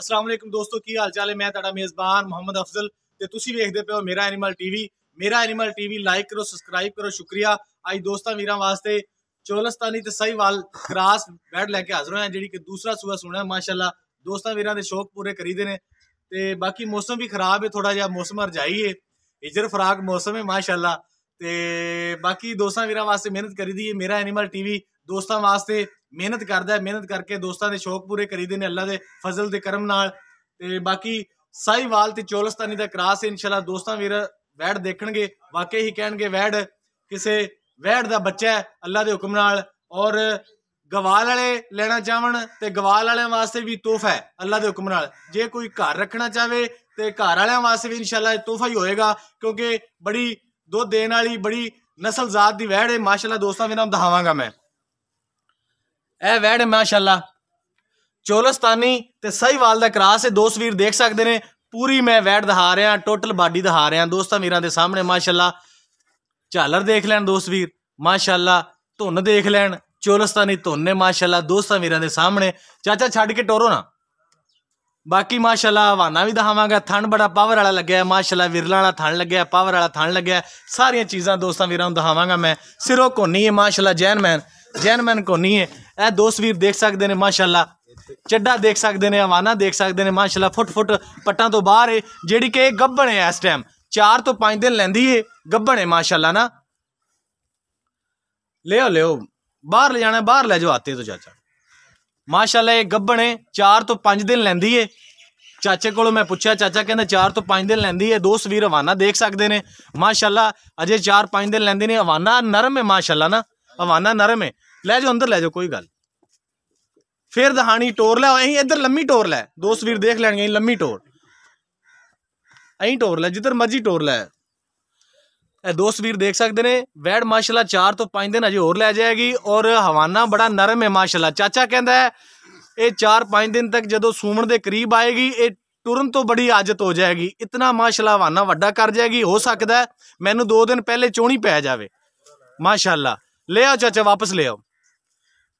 السلام علیکم دوستو کی حال چال ہے میزبان محمد افضل تے تسی تھی دیکھتے ہو میرا اینیمل ٹی وی میرا اینیمل ٹی وی لائک کرو سبسکرائب کرو شکریہ اب دوستوں واسطے چولستانی تے صحیح وال خراس بیڈ لے کے حاضر ہوا کہ دوسرا سوا سنیا ماشاء اللہ دوستوں ویران کے شوق پورے کری تے باقی موسم بھی خراب ہے تھوڑا جا موسم ہر جائی ہے اجر خراک موسم ہے ماشاءاللہ تے باقی واسطے محنت کری دی ہے میرا اینیمل ٹی وی دوستوں واستے محنت کرد ہے محنت کر کے دوستوں کے شوق پورے کری دینا اللہ کے فضل کے کرم نالی سائی والانی کا کراس ہے ان شاء اللہ دوستان بھیر ویٹ دیکھ گئے واقع ہی کہنگ گے ویڈ کسی ویڑ کا بچا ہے اللہ کے حکم نال اور گوال والے لینا چاہن تو گوال والوں واسطے بھی توحفہ ہے اللہ کے حکم نال جی کوئی گھر رکھنا چاہے تو گھر والوں واسطے بھی ان شاء اللہ یہ توحفہ ہی ہوئے گا کیونکہ بڑی دھو دن والی بڑی نسل جاتی ویڑ ہے ماشاء اللہ دوستوں بھی دہا گا میں ਇਹ ਵੈੜ ਮਾਸ਼ਾਅੱਲਾ ਚੋਲਸਤਾਨੀ ਤੇ ਸਹੀਵਾਲ ਦਾ ਕਰਾਸ ਹੈ ਦੋਸਤ ਵੀਰ ਦੇਖ ਸਕਦੇ ਨੇ ਪੂਰੀ ਮੈਂ ਵੈੜ ਦਿਖਾ ਰਿਹਾ ਟੋਟਲ ਬਾਡੀ ਦਿਖਾ ਰਿਹਾ ਦੋਸਤਾਂ ਵੀਰਾਂ ਦੇ ਸਾਹਮਣੇ ਮਾਸ਼ਾਅੱਲਾ ਝਾਲਰ ਦੇਖ ਲੈਣ ਦੋਸਤ ਵੀਰ ਮਾਸ਼ਾਅੱਲਾ ਧੁੰਨ ਦੇਖ ਲੈਣ ਚੋਲਸਤਾਨੀ ਧੁੰਨ ਨੇ ਮਾਸ਼ਾਅੱਲਾ ਦੋਸਤਾਂ ਵੀਰਾਂ ਦੇ ਸਾਹਮਣੇ ਚਾਚਾ ਛੱਡ ਕੇ ਟੋਰੋ ਨਾ باقی ماشاءاللہ وانا بھی دہاں گا تھن بڑا پاور آلا والا لگایا ماشاء اللہ تھن ہے پاور والا تھن ہے ساری چیزیں دوستان ویران دہاں گا میں سیرو کو نہیں ہے ماشاءاللہ جین مین جین مین کو نہیں ہے اے دوست ویر دیکھ سکتے دینے ماشاءاللہ چڑھا دیکھ سکتے دینے وانا دیکھ سکتے دینے ماشاءاللہ فٹ فٹ پٹا تو باہر ہے جیڑی کے گب گبن ہے اس ٹیم چار تو پانچ دن لیندی ہے گب ہے ماشاءاللہ نا لو لو باہر لے جانا باہر لے جا آتے تو چاچا ਮਾਸ਼ਾਅੱਲਾ ਇਹ ਗੱਬਣੇ 4 ਤੋਂ 5 ਦਿਨ ਲੈਂਦੀ ਏ ਚਾਚੇ ਕੋਲੋਂ ਮੈਂ ਪੁੱਛਿਆ ਚਾਚਾ ਕਹਿੰਦਾ 4 ਤੋਂ 5 ਦਿਨ ਲੈਂਦੀ ਏ ਦੋਸਤ ਵੀਰ ਹਵਾਨਾ ਦੇਖ ਸਕਦੇ ਨੇ ਮਾਸ਼ਾਅੱਲਾ ਅਜੇ 4-5 ਦਿਨ ਲੈਂਦੀ ਨੇ ਹਵਾਨਾ ਨਰਮ ਹੈ ਮਾਸ਼ਾਅੱਲਾ ਨਾ ਹਵਾਨਾ ਨਰਮ ਹੈ ਲੈ ਜਾਓ ਅੰਦਰ ਲੈ ਜਾਓ ਕੋਈ ਗੱਲ ਫੇਰ ਦਹਾਣੀ ਟੋਰ ਲੈ ਅਹੀਂ ਇੱਧਰ ਲੰਮੀ ਟੋਰ ਲੈ ਦੋਸਤ ਵੀਰ ਦੇਖ ਲੈਣਗੇ ਲੰਮੀ ਟੋਰ ਅਹੀਂ ਟੋਰ ਲੈ ਜਿੱਧਰ ਮਰਜ਼ੀ ਟੋਰ ਲੈ ਇਹ ਦੋਸਤ ਵੀਰ ਦੇਖ ਸਕਦੇ ਨੇ ਵੈੜ ਮਾਸ਼ਾਅੱਲਾ 4 ਤੋਂ 5 ਦਿਨ ਅਜੇ ਹੋਰ ਲੈ ਜਾਏਗੀ ਔਰ ਹਵਾਨਾ ਬੜਾ ਨਰਮ ਹੈ ਮਾਸ਼ਾਅੱਲਾ ਚਾਚਾ ਕਹਿੰਦਾ ਇਹ 4-5 ਦਿਨ ਤੱਕ ਜਦੋਂ ਸੂਮਣ ਦੇ ਕਰੀਬ ਆਏਗੀ ਇਹ ਤੁਰਨ ਤੋਂ ਬੜੀ ਆਜਤ ਹੋ ਜਾਏਗੀ ਇਤਨਾ ਮਾਸ਼ਾਅੱਲਾ ਹਵਾਨਾ ਵੱਡਾ ਕਰ ਜਾਏਗੀ ਹੋ ਸਕਦਾ ਮੈਨੂੰ 2 ਦਿਨ ਪਹਿਲੇ ਚੋਣੀ ਪੈ ਜਾਵੇ ਮਾਸ਼ਾਅੱਲਾ ਲੈ ਆ ਚਾਚਾ ਵਾਪਸ ਲੈ ਆ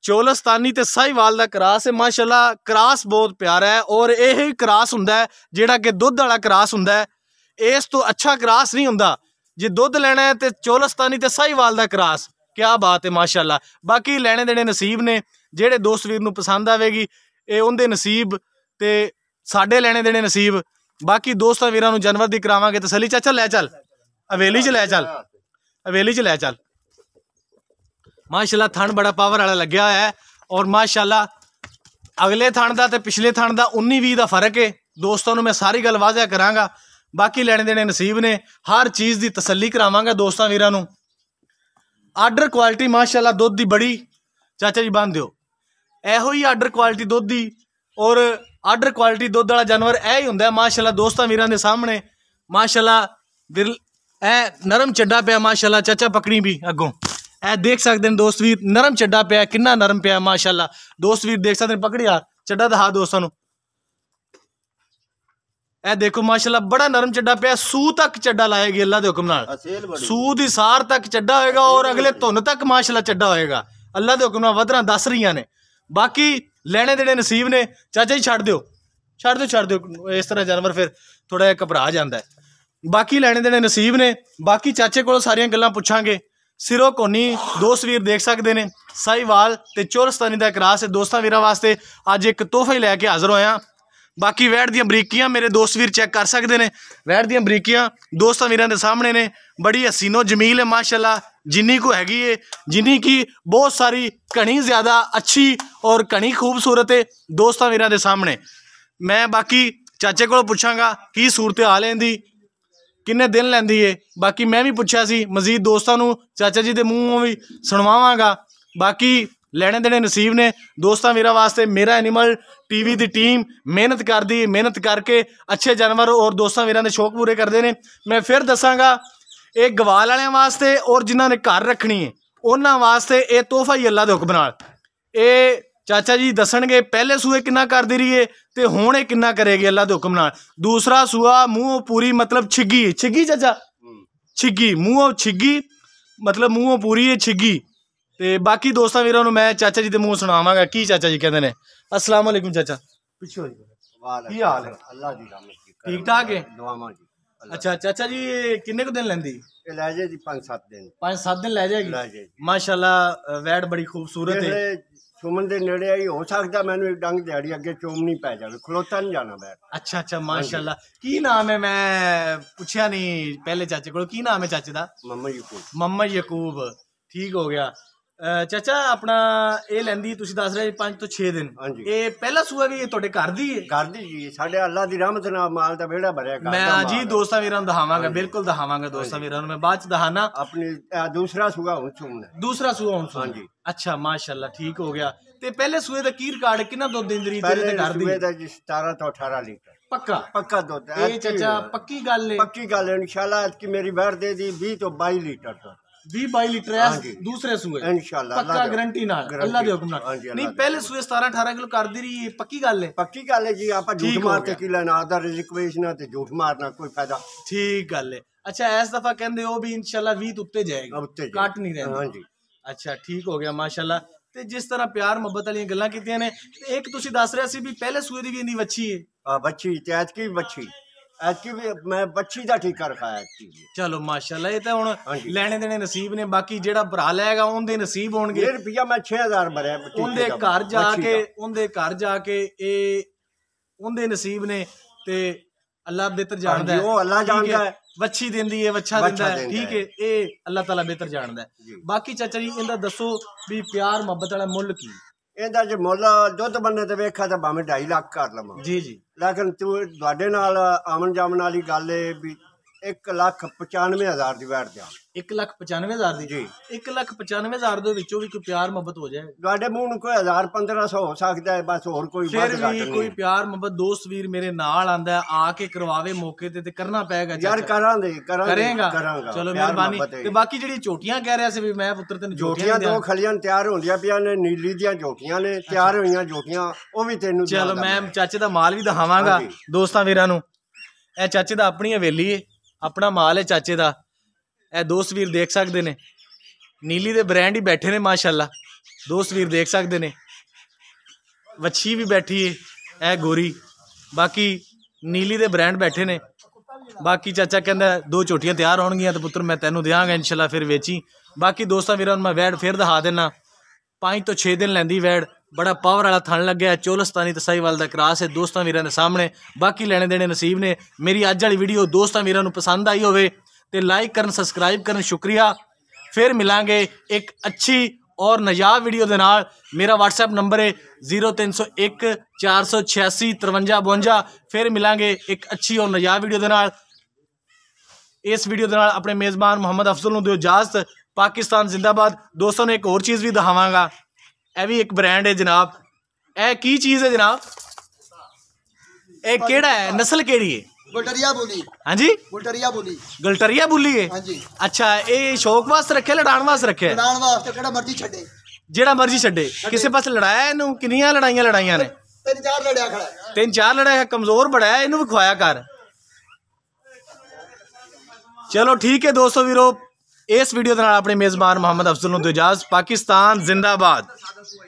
ਚੋਲਸਤਾਨੀ ਤੇ ਸਾਈਵਾਲ ਦਾ ਕਰਾਸ ਹੈ ਮਾਸ਼ਾਅੱਲਾ ਕਰਾਸ ਬਹੁਤ ਪਿਆਰਾ ਹੈ ਔਰ ਇਹ ਹੀ ਕਰਾਸ ਹੁੰਦਾ ਜਿਹੜਾ ਕਿ ਦੁੱਧ ਵਾਲਾ ਕਰਾਸ ਹੁੰਦਾ ਇਸ ਤੋਂ ਅੱਛਾ ਕਰਾਸ ਨਹੀਂ ਹੁੰਦਾ ਜੇ ਦੁੱਧ ਲੈਣਾ ਹੈ ਤੇ ਚੋਲਸਤਾਨੀ ਤੇ ਸਾਈਵਾਲ ਦਾ ਕਰਾਸ ਕੀ ਬਾਤ ਹੈ ਮਾਸ਼ਾਅੱਲਾ ਬਾਕੀ ਲੈਣੇ ਦੇਣੇ ਨਸੀਬ ਨੇ ਜਿਹੜੇ ਦੋਸਤ ਵੀਰ ਨੂੰ ਪਸੰਦ ਆਵੇਗੀ ਇਹ ਉਹਦੇ ਨਸੀਬ ਤੇ ਸਾਡੇ ਲੈਣੇ ਦੇਣੇ ਨਸੀਬ ਬਾਕੀ ਦੋਸਤਾਂ ਵੀਰਾਂ ਨੂੰ ਜਨਵਰ ਦੀ ਕਰਾਵਾਂਗੇ ਤਸੱਲੀ ਚਾਚਾ ਲੈ ਚੱਲ ਹਵੇਲੀ 'ਚ ਲੈ ਚੱਲ ਹਵੇਲੀ 'ਚ ਲੈ ਚੱਲ ਮਾਸ਼ਾਅੱਲਾ ਥਣ ਬੜਾ ਪਾਵਰ ਵਾਲਾ ਲੱਗਿਆ ਹੋਇਆ ਹੈ ਔਰ ਮਾਸ਼ਾਅੱਲਾ ਅਗਲੇ ਥਣ ਦਾ ਤੇ ਪਿਛਲੇ ਥਣ ਦਾ 19 20 ਦਾ ਫਰਕ ਹੈ ਦੋਸਤਾਂ ਨੂੰ ਮੈਂ ਸਾਰੀ ਗੱਲ ਵਾਜ਼ਿਆ ਕਰਾਂਗਾ ਬਾਕੀ ਲੈਣੇ ਦੇਣੇ ਨਸੀਬ ਨੇ ਹਰ ਚੀਜ਼ ਦੀ ਤਸੱਲੀ ਕਰਾਵਾਂਗਾ ਦੋਸਤਾਂ ਵੀਰਾਂ ਨੂੰ ਆਰਡਰ ਕੁਆਲਿਟੀ ਮਾਸ਼ਾਅੱਲਾ ਦੁੱਧ ਦੀ ਬੜੀ ਚਾਚਾ ਜੀ ਬੰਨ ਦਿਓ ਇਹੋ ਹੀ ਆਰਡਰ ਕੁਆਲਿਟੀ ਦੁੱਧ ਦੀ ਔਰ ਆਰਡਰ ਕੁਆਲਿਟੀ ਦੁੱਧ ਵਾਲਾ ਜਾਨਵਰ ਇਹ ਹੀ ਹੁੰਦਾ ਮਾਸ਼ਾਅੱਲਾ ਦੋਸਤਾਂ ਵੀਰਾਂ ਦੇ ਸਾਹਮਣੇ ਮਾਸ਼ਾਅੱਲਾ ਵਿਰ ਇਹ ਨਰਮ ਚੱਡਾ ਪਿਆ ਮਾਸ਼ਾਅੱਲਾ ਚਾਚਾ ਪਕੜੀ ਵੀ ਅੱਗੋਂ ਇਹ ਦੇਖ ਸਕਦੇ ਨੇ ਦੋਸਤ ਵੀਰ ਨਰਮ ਚੱਡਾ ਪਿਆ ਕਿੰਨਾ ਨਰਮ ਪਿਆ ਮਾਸ਼ਾਅੱਲਾ ਦੋਸਤ ਵੀਰ ਦੇਖ ਸਕਦੇ ਨੇ ਪਕੜਿਆ ਚੱਡਾ ਦਾ ਹਾ ਦੋਸਤਾਂ ਨੂੰ ਇਹ ਦੇਖੋ ਮਾਸ਼ਾਅੱਲਾ ਬੜਾ ਨਰਮ ਚੱਡਾ ਪਿਆ ਸੂ ਤੱਕ ਚੱਡਾ ਲਾਇਆ ਗਿਆ ਅੱਲਾ ਦੇ ਹੁਕਮ ਨਾਲ ਸੂ ਦੀ ਸਾਰ ਤੱਕ ਚੱਡਾ ਹੋਏਗਾ ਔਰ ਅਗਲੇ ਧੁੰਨ ਤੱਕ ਮਾਸ਼ਾਅੱਲਾ ਚੱਡਾ ਹੋਏਗਾ ਅੱਲਾ ਦੇ ਹੁਕਮ ਨਾਲ ਵਧਰਾ ਦੱਸ ਰਹੀਆਂ ਨੇ ਬਾਕੀ ਲੈਣੇ ਦੇਣੇ ਨਸੀਬ ਨੇ ਚਾਚਾ ਜੀ ਛੱਡ ਦਿਓ ਛੱਡ ਦਿਓ ਛੱਡ ਦਿਓ ਇਸ ਤਰ੍ਹਾਂ ਜਾਨਵਰ ਫਿਰ ਥੋੜਾ ਜਿਹਾ ਘਬਰਾ ਜਾਂਦਾ ਹੈ ਬਾਕੀ ਲੈਣੇ ਦੇਣੇ ਨਸੀਬ ਨੇ ਬਾਕੀ ਚਾਚੇ ਕੋਲ ਸਾਰੀਆਂ ਗੱਲਾਂ ਪੁੱਛਾਂਗੇ ਸਿਰੋ ਕੋਨੀ ਦੋਸਤ ਵੀਰ ਦੇਖ ਸਕਦੇ ਨੇ ਸਾਈਵਾਲ ਤੇ ਚੋਰਸਤਾਨੀ ਦਾ ਇਕਰਾਸ ਹੈ ਦੋਸਤਾਂ ਵੀਰਾਂ ਵਾਸਤੇ ਅੱਜ ਇੱਕ ਤੋਹਫਾ ਹੀ ਲੈ ਕੇ ਹਾਜ਼ਰ ਹੋਇਆ ਬਾਕੀ ਵੈੜ ਦੀਆਂ ਬਰੀਕੀਆਂ ਮੇਰੇ ਦੋਸਤ ਵੀਰ ਚੈੱਕ ਕਰ ਸਕਦੇ ਨੇ ਵੈੜ ਦੀਆਂ ਬਰੀਕੀਆਂ ਦੋਸਤਾਂ ਵੀਰਾਂ ਦੇ ਸਾਹਮਣੇ ਨੇ ਬੜੀ ਹਸੀਨੋ ਜਮੀਲ ਹੈ ਮਾਸ਼ਾਅੱਲਾ ਜਿੰਨੀ ਕੋ ਹੈਗੀ ਏ ਜਿੰਨੀ ਕੀ ਬਹੁਤ ਸਾਰੀ ਘਣੀ ਜ਼ਿਆਦਾ ਅੱਛੀ ਔਰ ਘਣੀ ਖੂਬਸੂਰਤ ਹੈ ਦੋਸਤਾਂ ਵੀਰਾਂ ਦੇ ਸਾਹਮਣੇ ਮੈਂ ਬਾਕੀ ਚਾਚੇ ਕੋਲ ਪੁੱਛਾਂਗਾ ਕੀ ਸੂਰਤ ਆ ਲੈਂਦੀ ਕਿੰਨੇ ਦਿਨ ਲੈਂਦੀ ਏ ਬਾਕੀ ਮੈਂ ਵੀ ਪੁੱਛਿਆ ਸੀ ਮਜ਼ੀਦ ਦੋਸਤਾਂ ਨੂੰ ਚਾਚਾ ਜੀ ਦੇ ਮੂੰਹੋਂ ਵੀ ਸੁਣਵਾਵਾਂਗਾ ਬਾਕੀ ਲੈਣੇ ਦੇਣੇ ਨਸੀਬ ਨੇ ਦੋਸਤਾਂ ਮੇਰਾ ਵਾਸਤੇ ਮੇਰਾ ਐਨੀਮਲ ਟੀਵੀ ਦੀ ਟੀਮ ਮਿਹਨਤ ਕਰਦੀ ਮਿਹਨਤ ਕਰਕੇ ਅੱਛੇ ਜਾਨਵਰ ਔਰ ਦੋਸਤਾਂ ਮੇਰਾ ਦੇ ਸ਼ੌਕ ਪੂਰੇ ਕਰਦੇ ਨੇ ਮੈਂ ਫਿਰ ਦੱਸਾਂਗਾ ਇਹ ਗਵਾਲ ਵਾਲਿਆਂ ਵਾਸਤੇ ਔਰ ਜਿਨ੍ਹਾਂ ਨੇ ਘਰ ਰੱਖਣੀ ਹੈ ਉਹਨਾਂ ਵਾਸਤੇ ਇਹ ਤੋਹਫਾ ਹੀ ਅੱਲਾ ਦੇ ਹੁਕਮ ਨਾਲ ਇਹ ਚਾਚਾ ਜੀ ਦੱਸਣਗੇ ਪਹਿਲੇ ਸੂਏ ਕਿੰਨਾ ਕਰਦੀ ਰਹੀ ਏ ਤੇ ਹੁਣ ਇਹ ਕਿੰਨਾ ਕਰੇਗੀ ਅੱਲਾ ਦੇ ਹੁਕਮ ਨਾਲ ਦੂਸਰਾ ਸੂਆ ਮੂੰਹ ਪੂਰੀ ਮਤਲਬ ਛਿੱਗੀ ਛਿੱਗੀ ਚਾਚਾ ਛਿੱਗੀ ਮੂੰਹ ਛਿੱਗੀ ਮਤਲਬ ਮੂੰਹ ਪੂਰੀ ਏ ਛਿੱਗੀ ਤੇ ਬਾਕੀ ਦੋਸਤਾਂ ਵੀਰਾਂ ਨੂੰ ਮੈਂ ਚਾਚਾ ਜੀ ਦੇ ਮੂੰਹ ਸੁਣਾਵਾਂਗਾ ਕੀ ਚਾਚਾ ਜੀ ਕਹਿੰਦੇ ਨੇ ਅਸਲਾਮ ਚਾਚਾ ਪਿੱਛੋ ਜੀ ਕੀ ਹਾਲ ਹੈ ਅੱਲਾ ਦੀ ਰਹਿਮਤ ਜੀ ਠੀਕ ਠਾਕ ਹੈ ਦੁਆਵਾਂ ਜੀ ਅੱਛਾ ਚਾਚਾ ਜੀ ਕਿੰਨੇ ਕੁ ਦਿਨ ਲੈਂਦੀ ਇਹ ਲੈ ਜੇ ਜੀ 5-7 ਦਿਨ 5-7 ਦਿਨ ਲੈ ਲੈ ਜਾਏਗੀ ਮਾਸ਼ਾਅੱਲਾ ਵੈੜ ਬੜੀ ਖੂਬਸੂਰਤ ਹੈ ਸੁਮਨ ਦੇ ਨੇੜੇ ਆਈ ਹੋ ਸਕਦਾ ਮੈਨੂੰ ਇੱਕ ਡੰਗ ਦਿਹਾੜੀ ਅੱਗੇ ਚੋਮਣੀ ਪੈ ਜਾਵੇ ਖਲੋਤਾ ਨਹੀਂ ਜਾਣਾ ਬੈਠ ਅੱਛਾ ਅੱਛਾ ਮਾਸ਼ਾਅੱਲਾ ਕੀ ਨਾਮ ਹੈ ਮੈਂ ਪੁੱਛਿਆ ਨਹੀਂ ਪਹਿਲੇ ਚਾਚੇ ਕੋਲ ਕੀ ਨਾਮ ਹੈ ਚਾਚੇ ਦਾ ਮਮਾ ਯਕੂਬ ਮਮਾ ਯਕੂਬ ਠੀਕ ਹੋ ਗਿਆ ਚਾਚਾ ਆਪਣਾ ਇਹ ਲੈਂਦੀ ਤੁਸੀਂ ਦੱਸ ਰਹੇ 5 ਤੋਂ 6 ਦਿਨ ਇਹ ਪਹਿਲਾ ਸੂਆ ਵੀ ਇਹ ਤੁਹਾਡੇ ਘਰ ਦੀ ਹੈ ਘਰ ਦੀ ਜੀ ਸਾਡੇ ਅੱਲਾ ਦੀ ਰਹਿਮਤ ਨਾਲ ਮਾਲ ਦਾ ਵਿਹੜਾ ਭਰਿਆ ਘਰ ਦਾ ਮੈਂ ਜੀ ਦੋਸਤਾਂ ਵੀਰਾਂ ਨੂੰ ਦਿਖਾਵਾਂਗਾ ਬਿਲਕੁਲ ਦਿਖਾਵਾਂਗਾ ਦੋਸਤਾਂ ਵੀਰਾਂ ਨੂੰ ਮੈਂ ਬਾਅਦ ਚ ਦਿਖਾਣਾ ਆਪਣੀ ਦੂਸਰਾ ਸੂਆ ਹੁਣ ਚੁੰਮਣਾ ਦੂਸਰਾ ਸੂਆ ਹੁਣ ਸੁਣ ਹਾਂਜੀ। ਅੱਛਾ ਮਾਸ਼ਾਅੱਲਾ ਠੀਕ ਹੋ ਗਿਆ ਤੇ ਪਹਿਲੇ ਸੂਏ ਦਾ ਕੀ ਰਿਕਾਰਡ ਕਿੰਨਾ ਦੁੱਧ ਦਿੰਦੀ ਰਹੀ ਤੇਰੇ ਪਹਿਲੇ ਤੇ ਘਰ ਸੂਏ ਦਾ ਜੀ 17 ਤੋਂ 18 ਲੀਟਰ ਪੱਕਾ ਪੱਕਾ ਦੁੱਧ ਇਹ ਚਾਚਾ ਪੱਕੀ ਗੱਲ ਹੈ ਪੱਕੀ ਗੱਲ ਇਨਸ਼ਾਅੱਲਾ ਕਿ ਮੇਰੀ ਬੈਠ ਦੇ ਦੀ 20 ਤੋਂ 22 ਲੀਟਰ ਤੱਕ 20 ਬਾਈ लीटर है दूसरे सूए इंशाल्लाह पक्का गारंटी ਨਾਲ ਅੱਲਾ ਦੇ ਹੁਕਮ ਨਾਲ ਨਹੀਂ ਪਹਿਲੇ ਸੂਏ 17 18 ਕਿਲੋ ਕਰਦੀ ਰਹੀ ਇਹ ਪੱਕੀ ਗੱਲ ਹੈ ਪੱਕੀ ਗੱਲ ਹੈ ਜੀ ਆਪਾਂ ਝੂਠ ਮਾਰ ਕੇ ਕੀ ਲੈਣਾ ਆਦਾ ਰਿਜ਼ਕ ਤੇ ਝੂਠ ਮਾਰਨਾ ਕੋਈ ਫਾਇਦਾ ਠੀਕ ਗੱਲ ਹੈ ਅੱਛਾ ਇਸ ਦਫਾ ਕਹਿੰਦੇ ਉਹ ਵੀ ਇਨਸ਼ਾਅੱਲਾ 20 ਉੱਤੇ ਜਾਏਗਾ ਕੱਟ ਨਹੀਂ ਰਹਿਣਾ ਹਾਂਜੀ ਅੱਛਾ ਠੀਕ ਹੋ ਗਿਆ ਮਾਸ਼ਾਅੱਲਾ ਤੇ ਜਿਸ ਤਰ੍ਹਾਂ ਪਿਆਰ ਮੁਹੱਬਤ ਵਾਲੀਆਂ ਗੱਲਾਂ ਕੀਤੀਆਂ ਨੇ ਇੱਕ ਤੁਸੀਂ ਦੱਸ ਰਿਹਾ ਸੀ ਵੀ ਪਹਿਲੇ ਸੂਏ ਦੀ ਵੀ ਇੰਨੀ ਵੱਛੀ ਹੈ ਆ ਵੱਛੀ ਤੇ ਅੱਜ ਕੀ ਵੱਛੀ ਐਕਚੁਅਲੀ ਮੈਂ ਬੱਚੀ ਦਾ ਠੀਕਾ ਰਖਾਇਆ ਐਤਕੀ ਚਲੋ ਮਾਸ਼ਾਅੱਲਾ ਇਹ ਤਾਂ ਹੁਣ ਲੈਣੇ ਦੇਣੇ ਨਸੀਬ ਨੇ ਬਾਕੀ ਜਿਹੜਾ ਭਰਾ ਲੈਗਾ ਉਹਦੇ ਨਸੀਬ ਹੋਣਗੇ 1 ਰੁਪਿਆ ਮੈਂ 6000 ਭਰਿਆ ਉਹਦੇ ਘਰ ਜਾ ਕੇ ਉਹਦੇ ਘਰ ਜਾ ਕੇ ਇਹ ਉਹਦੇ ਨਸੀਬ ਨੇ ਤੇ ਅੱਲਾ ਬਿਹਤਰ ਜਾਣਦਾ ਹੈ ਉਹ ਅੱਲਾ ਜਾਣਦਾ ਹੈ। ਵੱਛੀ ਦਿੰਦੀ ਹੈ ਵੱਛਾ ਦਿੰਦਾ ਹੈ ਠੀਕ ਹੈ ਇਹ ਅੱਲਾ ਤਾਲਾ ਬਿਹਤਰ ਜਾਣਦਾ ਹੈ। ਬਾਕੀ ਚਾਚਾ ਜੀ ਇਹਦਾ ਦੱਸੋ ਵੀ ਪਿਆਰ ਮੁਹੱਬਤ ਵਾਲਾ ਮੁੱਲ ਕੀ ਇਹਦਾ ਜੇ ਮੁੱਲ ਦੁੱਧ ਬੰਨੇ ਤੇ ਵੇਖਾ ਤਾਂ ਭਾਵੇਂ 2.5 ਲੱਖ ਕਰ ਲਵਾਂ ਜੀ ਜੀ ਲੇਕਿਨ ਤੂੰ ਤੁਹਾਡੇ ਨਾਲ ਆਮਨ ਜਾਮਨ ਵਾਲੀ ਗੱਲ ਏ ਵੀ 1 ਲੱਖ ਦੀ ਵੈਟ ਦਿਆਂ 1 ਲੱਖ ਦੀ ਜੀ 1 ਲੱਖ ਦੇ ਵਿੱਚੋਂ ਵੀ ਕੋਈ ਪਿਆਰ ਮੁਹੱਬਤ ਹੋ ਜਾਏ ਤੁਹਾਡੇ ਮੂੰਹ ਨੂੰ ਕੋਈ 1000 1500 ਹੋ ਸਕਦਾ ਹੈ ਬਸ ਹੋਰ ਕੋਈ ਵੱਧ ਘੱਟ ਨਹੀਂ ਕੋਈ ਪਿਆਰ ਮੁਹੱਬਤ ਦੋਸਤ ਵੀਰ ਮੇਰੇ ਨਾਲ ਆਂਦਾ ਆ ਕੇ ਕਰਵਾਵੇ ਮੌਕੇ ਤੇ ਤੇ ਕਰਨਾ ਪਏਗਾ ਯਾਰ ਕਰਾਂਗੇ ਕਰਾਂਗੇ ਕਰਾਂਗਾ ਚਲੋ ਮਿਹਰਬਾਨੀ ਤੇ ਬਾਕੀ ਜਿਹੜੀ ਝੋਟੀਆਂ ਕਹਿ ਰਿਹਾ ਸੀ ਵੀ ਮੈਂ ਪੁੱਤਰ ਤੈਨੂੰ ਝੋਟੀਆਂ ਦੋ ਖਲੀਆਂ ਤਿਆਰ ਹੁੰਦੀਆਂ ਪਿਆ ਨੇ ਨੀਲੀ ਦੀਆਂ ਝੋਟੀਆਂ ਨੇ ਤਿਆਰ ਹੋਈਆਂ ਝੋਟੀਆਂ ਉਹ ਵੀ ਤੈਨੂੰ ਚਲੋ ਮੈਂ ਚਾਚੇ ਦਾ ਮਾਲ ਵੀ ਦਿਖਾਵਾਂਗਾ ਦੋਸਤਾਂ ਵੀਰਾਂ ਨੂੰ ਇਹ ਚਾਚੇ ਦਾ ਆਪਣੀ ਹਵੇਲੀ ਹੈ ਆਪਣਾ ਮਾਲ ਹੈ ਚਾਚੇ ਦਾ ਇਹ ਦੋਸਤ ਵੀਰ ਦੇਖ ਸਕਦੇ ਨੇ ਨੀਲੀ ਦੇ ਬ੍ਰਾਂਡ ਹੀ ਬੈਠੇ ਨੇ ਮਾਸ਼ਾਅੱਲਾ ਦੋਸਤ ਵੀਰ ਦੇਖ ਸਕਦੇ ਨੇ ਵੱਛੀ ਵੀ ਬੈਠੀ ਹੈ ਇਹ ਗੋਰੀ ਬਾਕੀ ਨੀਲੀ ਦੇ ਬ੍ਰਾਂਡ ਬੈਠੇ ਨੇ ਬਾਕੀ ਚਾਚਾ ਕਹਿੰਦਾ ਦੋ ਝੋਟੀਆਂ ਤਿਆਰ ਹੋਣਗੀਆਂ ਤਾਂ ਪੁੱਤਰ ਮੈਂ ਤੈਨੂੰ ਦਿਆਂਗਾ ਇਨਸ਼ਾਅੱਲਾ ਫਿਰ ਵੇਚੀ ਬਾਕੀ ਦੋਸਤਾਂ ਵੀਰਾਂ ਨੂੰ ਮੈਂ ਵੈੜ ਫੇਰ ਦਿਖਾ ਦੇਣਾ 5 ਤੋਂ 6 ਦਿਨ ਲੈਂਦੀ ਵੈੜ ਬੜਾ ਪਾਵਰ ਵਾਲਾ ਥਣ ਲੱਗਿਆ ਚੋਲਸਤਾਨੀ ਤਸਾਈਵਾਲ ਦਾ ਕਰਾਸ ਹੈ ਦੋਸਤਾਂ ਵੀਰਾਂ ਦੇ ਸਾਹਮਣੇ ਬਾਕੀ ਲੈਣੇ ਦੇਣੇ ਨਸੀਬ ਨੇ ਮੇਰੀ ਅੱਜ ਵਾਲੀ ਵੀਡੀਓ ਦੋਸਤਾਂ ਵੀਰਾਂ ਨੂੰ ਪਸੰਦ ਆਈ ਹੋਵੇ ਤੇ ਲਾਈਕ ਕਰਨ ਸਬਸਕ੍ਰਾਈਬ ਕਰਨ ਸ਼ੁਕਰੀਆ ਫਿਰ ਮਿਲਾਂਗੇ ਇੱਕ ਅੱਛੀ ਔਰ ਨਜਾਬ ਵੀਡੀਓ ਦੇ ਨਾਲ ਮੇਰਾ WhatsApp ਨੰਬਰ ਹੈ 0301 486 5352 ਫਿਰ ਮਿਲਾਂਗੇ ਇੱਕ ਅੱਛੀ ਔਰ ਨਜਾਬ ਵੀਡੀਓ ਦੇ ਨਾਲ ਇਸ ਵੀਡੀਓ ਦੇ ਨਾਲ ਆਪਣੇ ਮੇਜ਼ਬਾਨ ਮੁਹੰਮਦ ਅਫਜ਼ਲ ਨੂੰ ਦਿਓ ਇਜਾਜ਼ਤ ਪਾਕਿਸਤਾਨ ਜ਼ਿੰਦਾਬਾਦ ਦੋਸਤੋ ਨੇ ਇੱਕ ਹੋਰ ਚੀਜ਼ ਵੀ ਦਿਖਾਵਾਂਗਾ ਇਹ ਵੀ ਇੱਕ ਬ੍ਰਾਂਡ ਹੈ ਜਨਾਬ ਇਹ ਕੀ ਚੀਜ਼ ਹੈ ਜਨਾਬ ਇਹ ਕਿਹੜਾ ਹੈ نسل ਕਿਹੜੀ ਹੈ ਗਲਟਰੀਆ ਬੁੱਲੀ ਹਾਂਜੀ ਗਲਟਰੀਆ ਬੁੱਲੀ ਗਲਟਰੀਆ ਬੁੱਲੀ ਹੈ ਹਾਂਜੀ ਅੱਛਾ ਇਹ ਸ਼ੌਕ ਵਾਸਤੇ ਰੱਖਿਆ ਲੜਾਉਣ ਵਾਸਤੇ ਰੱਖਿਆ ਲੜਾਉਣ ਵਾਸਤੇ ਕਿਹੜਾ ਮਰਜ਼ੀ ਛੱਡੇ ਜਿਹੜਾ ਮਰਜ਼ੀ ਛੱਡੇ ਕਿਸੇ ਪਾਸੇ ਲੜਾਇਆ ਇਹਨੂੰ ਕਿੰਨੀਆਂ ਲੜਾਈਆਂ ਲੜਾਈਆਂ ਨੇ ਤਿੰਨ ਚਾਰ ਲੜਿਆ ਖੜਾ ਤਿੰਨ ਚਾਰ ਹੈ ਕਮਜ਼ੋਰ ਬੜਾ ਇਹਨੂੰ ਵੀ ਖਵਾਇਆ ਕਰ ਚਲੋ ਠੀਕ ਹੈ ਦੋਸਤੋ ਵੀਰੋ ਇਸ ਵੀਡੀਓ ਦੇ ਨਾਲ ਆਪਣੇ ਮੇਜ਼ਬਾਨ ਮੁਹੰਮਦ ਅਫਜ਼ਲ ਨੂੰ ਦਿਓ ਪਾਕਿਸਤਾਨ ਜ਼ਿੰਦਾਬਾਦ